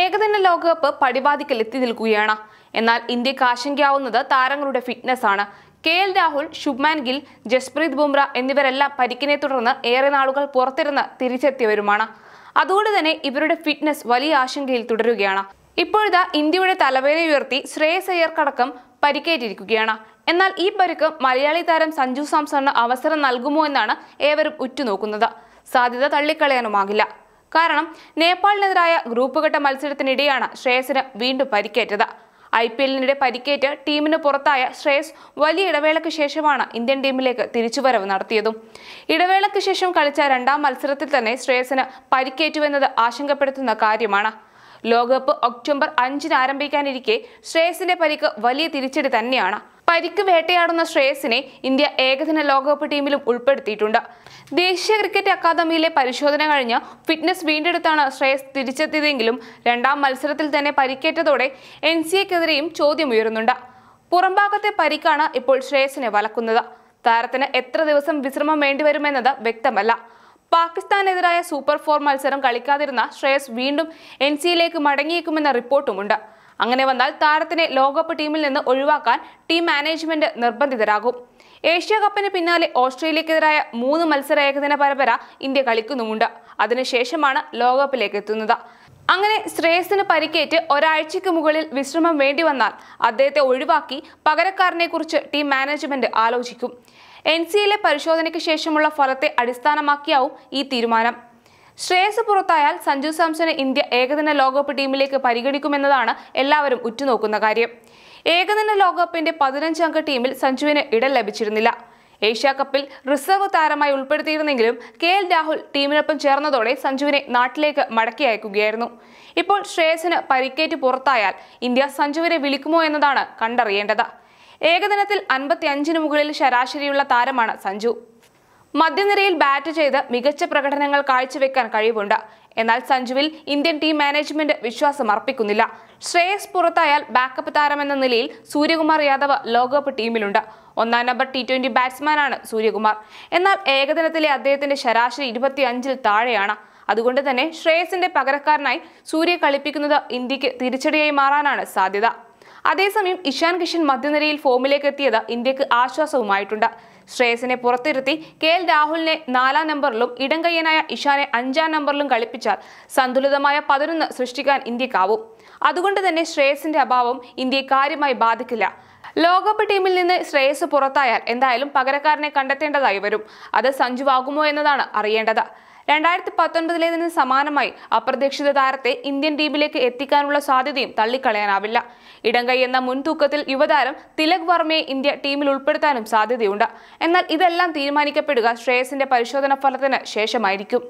ഏകദിന ലോകകപ്പ് പടിവാതിക്കൽ എത്തി നിൽക്കുകയാണ് എന്നാൽ ഇന്ത്യക്ക് ആശങ്കയാവുന്നത് താരങ്ങളുടെ ഫിറ്റ്നസ് ആണ് കെ എൽ രാഹുൽ ശുഭ്മാൻ ഗിൽ ജസ്പ്രീത് ബുംറ എന്നിവരെല്ലാം പരിക്കിനെ തുടർന്ന് ഏറെ നാളുകൾ പുറത്തിരുന്ന് തിരിച്ചെത്തിയവരുമാണ് അതുകൊണ്ട് തന്നെ ഇവരുടെ ഫിറ്റ്നസ് വലിയ ആശങ്കയിൽ തുടരുകയാണ് ഇപ്പോഴത്തെ ഇന്ത്യയുടെ തലവേദന ഉയർത്തി ശ്രേയസ് അയ്യർക്കടക്കം പരിക്കേറ്റിരിക്കുകയാണ് എന്നാൽ ഈ പരുക്ക് മലയാളി താരം സഞ്ജു സാംസണിന് അവസരം നൽകുമോ എന്നാണ് ഏവരും ഉറ്റുനോക്കുന്നത് സാധ്യത തള്ളിക്കളയാനുമാകില്ല കാരണം നേപ്പാളിനെതിരായ ഗ്രൂപ്പ് ഘട്ട മത്സരത്തിനിടെയാണ് ശ്രേയസിന് വീണ്ടും പരിക്കേറ്റത് ഐ പി എല്ലിനിടെ പരിക്കേറ്റ് ടീമിന് പുറത്തായ ശ്രേയസ് വലിയ ഇടവേളയ്ക്ക് ശേഷമാണ് ഇന്ത്യൻ ടീമിലേക്ക് തിരിച്ചുവരവ് നടത്തിയതും ഇടവേളയ്ക്ക് ശേഷം കളിച്ച രണ്ടാം മത്സരത്തിൽ തന്നെ ശ്രേയസിന് പരിക്കേറ്റുവെന്നത് ആശങ്കപ്പെടുത്തുന്ന കാര്യമാണ് ലോകകപ്പ് ഒക്ടോബർ അഞ്ചിന് ആരംഭിക്കാനിരിക്കെ ശ്രേയസിന്റെ പരിക്ക് വലിയ തിരിച്ചടി തന്നെയാണ് പരിക്ക് വേട്ടയാടുന്ന ശ്രേയസിനെ ഇന്ത്യ ഏകദിന ലോകകപ്പ് ടീമിലും ഉൾപ്പെടുത്തിയിട്ടുണ്ട് ദേശീയ ക്രിക്കറ്റ് അക്കാദമിയിലെ പരിശോധന കഴിഞ്ഞ് ഫിറ്റ്നസ് വീണ്ടെടുത്താണ് ശ്രേയസ് തിരിച്ചെത്തിയതെങ്കിലും രണ്ടാം മത്സരത്തിൽ തന്നെ പരിക്കേറ്റതോടെ എൻ സി എക്കെതിരെയും ചോദ്യമുയരുന്നുണ്ട് പുറംഭാഗത്തെ പരിക്കാണ് ഇപ്പോൾ ശ്രേയസിനെ വലക്കുന്നത് താരത്തിന് എത്ര ദിവസം വിശ്രമം വേണ്ടിവരുമെന്നത് വ്യക്തമല്ല പാകിസ്ഥാനെതിരായ സൂപ്പർ ഫോർ മത്സരം കളിക്കാതിരുന്ന ശ്രേയസ് വീണ്ടും എൻ സിയിലേക്ക് മടങ്ങിയേക്കുമെന്ന റിപ്പോർട്ടുമുണ്ട് അങ്ങനെ വന്നാൽ താരത്തിനെ ലോകകപ്പ് ടീമിൽ നിന്ന് ഒഴിവാക്കാൻ ടീം മാനേജ്മെന്റ് നിർബന്ധിതരാകും ഏഷ്യ കപ്പിന് പിന്നാലെ ഓസ്ട്രേലിയക്കെതിരായ മൂന്ന് മത്സര ഏകദിന പരമ്പര ഇന്ത്യ കളിക്കുന്നുമുണ്ട് അതിനുശേഷമാണ് ലോകകപ്പിലേക്ക് എത്തുന്നത് അങ്ങനെ ശ്രേയസിന് പരിക്കേറ്റ് ഒരാഴ്ചയ്ക്ക് മുകളിൽ വിശ്രമം വേണ്ടി വന്നാൽ അദ്ദേഹത്തെ ഒഴിവാക്കി പകരക്കാരനെ കുറിച്ച് ടീം മാനേജ്മെന്റ് ആലോചിക്കും എൻ സി എ പരിശോധനയ്ക്ക് ശേഷമുള്ള ഫലത്തെ അടിസ്ഥാനമാക്കിയാവും ഈ തീരുമാനം ശ്രേയസ് പുറത്തായാൽ സഞ്ജു സാംസനെ ഇന്ത്യ ഏകദിന ലോകകപ്പ് ടീമിലേക്ക് പരിഗണിക്കുമെന്നതാണ് എല്ലാവരും ഉറ്റുനോക്കുന്ന കാര്യം ഏകദിന ലോകകപ്പിന്റെ പതിനഞ്ചംഗ ടീമിൽ സഞ്ജുവിന് ഇടം ലഭിച്ചിരുന്നില്ല ഏഷ്യാകപ്പിൽ റിസർവ് താരമായി ഉൾപ്പെടുത്തിയിരുന്നെങ്കിലും കെ എൽ രാഹുൽ ടീമിനൊപ്പം ചേർന്നതോടെ സഞ്ജുവിനെ നാട്ടിലേക്ക് മടക്കി അയക്കുകയായിരുന്നു ഇപ്പോൾ ശ്രേയസിന് പരിക്കേറ്റ് പുറത്തായാൽ ഇന്ത്യ സഞ്ജുവിനെ വിളിക്കുമോ എന്നതാണ് കണ്ടറിയേണ്ടത് ഏകദിനത്തിൽ അൻപത്തിയഞ്ചിന് മുകളിൽ ശരാശരിയുള്ള താരമാണ് സഞ്ജു മധ്യനിരയിൽ ബാറ്റ് ചെയ്ത് മികച്ച പ്രകടനങ്ങൾ കാഴ്ചവെക്കാൻ കഴിവുണ്ട് എന്നാൽ സഞ്ജുവിൽ ഇന്ത്യൻ ടീം മാനേജ്മെന്റ് വിശ്വാസം അർപ്പിക്കുന്നില്ല ശ്രേയസ് പുറത്തായാൽ ബാക്കപ്പ് താരമെന്ന നിലയിൽ സൂര്യകുമാർ യാദവ് ലോകകപ്പ് ടീമിലുണ്ട് ഒന്നാം നമ്പർ ടി ട്വന്റി ബാറ്റ്സ്മാനാണ് സൂര്യകുമാർ എന്നാൽ ഏകദിനത്തിലെ അദ്ദേഹത്തിന്റെ ശരാശരി ഇരുപത്തിയഞ്ചിൽ താഴെയാണ് അതുകൊണ്ട് തന്നെ ശ്രേയസിന്റെ പകരക്കാരനായി സൂര്യ കളിപ്പിക്കുന്നത് ഇന്ത്യക്ക് തിരിച്ചടിയായി മാറാനാണ് സാധ്യത അതേസമയം ഇഷാൻ കിഷൻ മധ്യനിരയിൽ ഫോമിലേക്ക് എത്തിയത് ഇന്ത്യക്ക് ആശ്വാസവുമായിട്ടുണ്ട് ശ്രേയസിനെ പുറത്തിരുത്തി കെ എൽ രാഹുലിനെ നാലാം നമ്പറിലും ഇടംകയ്യനായ ഇഷാനെ അഞ്ചാം നമ്പറിലും കളിപ്പിച്ചാൽ സന്തുലിതമായ പതിനൊന്ന് സൃഷ്ടിക്കാൻ ഇന്ത്യക്കാവും അതുകൊണ്ട് തന്നെ ശ്രേയസിന്റെ അഭാവം ഇന്ത്യയെ കാര്യമായി ബാധിക്കില്ല ലോകകപ്പ് ടീമിൽ നിന്ന് ശ്രേയസ് പുറത്തായാൽ എന്തായാലും പകരക്കാരനെ കണ്ടെത്തേണ്ടതായി വരും അത് സഞ്ജുവാകുമോ എന്നതാണ് അറിയേണ്ടത് രണ്ടായിരത്തി നിന്ന് സമാനമായി അപ്രതീക്ഷിത താരത്തെ ഇന്ത്യൻ ടീമിലേക്ക് എത്തിക്കാനുള്ള സാധ്യതയും തള്ളിക്കളയാനാവില്ല ഇടങ്കൈ എന്ന മുൻതൂക്കത്തിൽ യുവതാരം തിലക് വർമ്മയെ ഇന്ത്യ ടീമിൽ ഉൾപ്പെടുത്താനും സാധ്യതയുണ്ട് എന്നാൽ ഇതെല്ലാം തീരുമാനിക്കപ്പെടുക ശ്രേയസിന്റെ പരിശോധന ഫലത്തിന് ശേഷമായിരിക്കും